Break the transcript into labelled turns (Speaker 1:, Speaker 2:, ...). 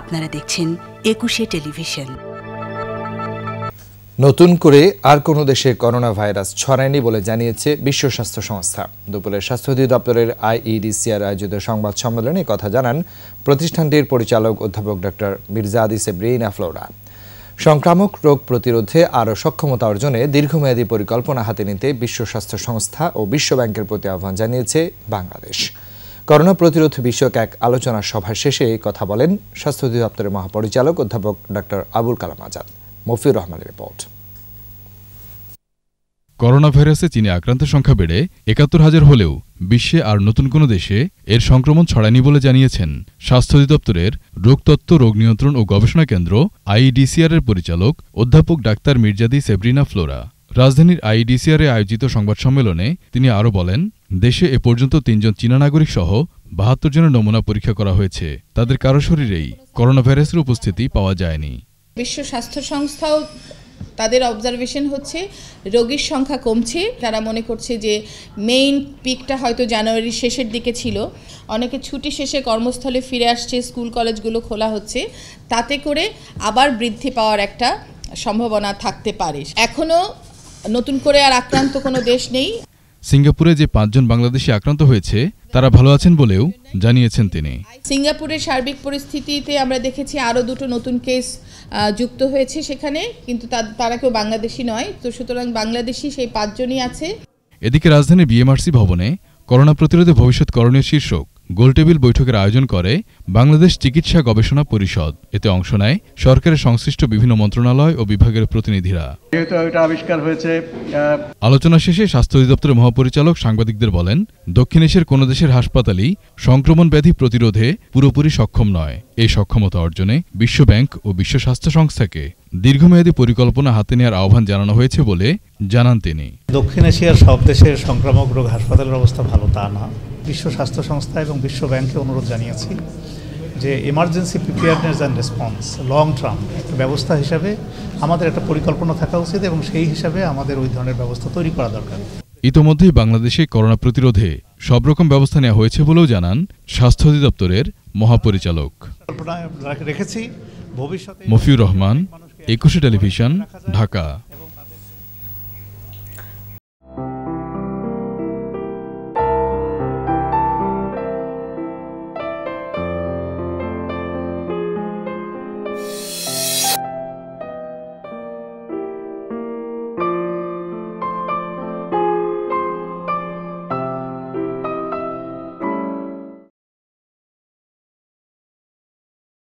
Speaker 1: আপনারা দেখছেন একুশে টেলিভিশন নতুন করে আর কোন দেশে করোনা ভাইরাস ছড়ায়নি বলে জানিয়েছে বিশ্ব স্বাস্থ্য সংস্থা দুপুরে স্বাস্থ্য অধিদপ্তরের আইইডিসিআর আয়োজিত সংবাদ সম্মেলনে কথা জানান প্রতিষ্ঠানটির পরিচালক অধ্যাপক ডক্টর মির্জা আদিসে ব্রেইনা ফ্লোরা সংক্রামক রোগ প্রতিরোধে আরও সক্ষমতা অর্জনে দীর্ঘমেয়াদী পরিকল্পনা হাতে নিতে বিশ্ব স্বাস্থ্য সংস্থা ও বিশ্বব্যাংকের প্রতি আহ্বান জানিয়েছে বাংলাদেশ করোনা প্রতিরোধ বিষয়ক এক আলোচনা সভা শেষে কথা বলেন স্বাস্থ্য অধিদপ্তরের মহাপরিচালক অধ্যাপক ডক্টর আবুল কালাম আজাদ মফিউর রহমানের রিপোর্ট
Speaker 2: করোনা ভাইরাসে চীনে আক্রান্তের সংখ্যা বেড়ে একাত্তর হাজার হলেও বিশ্বে আর নতুন কোনো দেশে এর সংক্রমণ ছড়ায়নি বলে জানিয়েছেন স্বাস্থ্য অধিদপ্তরের রোগতত্ত্ব রোগ নিয়ন্ত্রণ ও গবেষণা কেন্দ্র আইডিসিআর এর পরিচালক অধ্যাপক ডাক্তার মির্জাদি সেব্রিনা ফ্লোরা রাজধানীর আইডিসিআরে আয়োজিত সংবাদ সম্মেলনে তিনি আরও বলেন দেশে এ পর্যন্ত তিনজন চীনা নাগরিক সহ বাহাত্তর জনের নমুনা পরীক্ষা করা হয়েছে তাদের কারো শরীরেই করোনা ভাইরাসের উপস্থিতি পাওয়া যায়নি
Speaker 3: বিশ্ব স্বাস্থ্য সংস্থাও তাদের অবজারভেশন হচ্ছে রোগীর সংখ্যা কমছে তারা মনে করছে যে মেইন পিকটা হয়তো জানুয়ারির শেষের দিকে ছিল অনেকে ছুটি শেষে কর্মস্থলে ফিরে আসছে স্কুল কলেজগুলো খোলা হচ্ছে তাতে করে আবার বৃদ্ধি পাওয়ার একটা সম্ভাবনা থাকতে পারে এখনও নতুন করে আর আক্রান্ত কোনো দেশ নেই
Speaker 2: সিঙ্গাপুরে যে পাঁচজন বাংলাদেশি আক্রান্ত হয়েছে তারা ভালো আছেন বলেও জানিয়েছেন তিনি
Speaker 3: সিঙ্গাপুরের সার্বিক পরিস্থিতিতে আমরা দেখেছি আরও দুটো নতুন কেস যুক্ত হয়েছে সেখানে কিন্তু তারা কেউ বাংলাদেশি নয় তো সুতরাং বাংলাদেশি সেই পাঁচজনই আছে
Speaker 2: এদিকে রাজধানীর বিএমআরসি ভবনে করোনা প্রতিরোধে ভবিষ্যৎ করণীয় শীর্ষক গোলটেবিল বৈঠকের আয়োজন করে বাংলাদেশ চিকিৎসা গবেষণা পরিষদ এতে অংশ নেয় সরকারের সংশ্লিষ্ট বিভিন্ন মন্ত্রণালয় ও বিভাগের প্রতিনিধিরা আবিষ্কার হয়েছে আলোচনা শেষে স্বাস্থ্য অধিদপ্তরের মহাপরিচালক সাংবাদিকদের বলেন দক্ষিণ এশিয়ার কোনো দেশের হাসপাতালই সংক্রমণ ব্যাধি প্রতিরোধে পুরোপুরি সক্ষম নয় এই সক্ষমতা অর্জনে বিশ্বব্যাংক ও বিশ্ব স্বাস্থ্য সংস্থাকে দীর্ঘমেয়াদী পরিকল্পনা হাতে নেওয়ার আহ্বান জানানো হয়েছে বলে জানান তিনি দক্ষিণ এশিয়ার সব দেশের সংক্রামক রোগ হাসপাতালের অবস্থা ভালো তা না বিশ্ব স্বাস্থ্য সংস্থা এবং বিশ্ব ব্যাংকে অনুরোধ জানিয়েছি যে emergency preparedness and response long term একটা ব্যবস্থা হিসাবে আমাদের একটা পরিকল্পনা থাকা উচিত এবং সেই হিসাবে আমাদের ওই ধরনের ব্যবস্থা তৈরি করা দরকার ইতোমধ্যেই বাংলাদেশে করোনা প্রতিরোধে সব রকম ব্যবস্থা নেওয়া হয়েছে বলেও জানান স্বাস্থ্য অধিদপ্তরের মহাপরিচালক
Speaker 1: রেখেছি মফিউর
Speaker 2: রহমান একুশে টেলিভিশন ঢাকা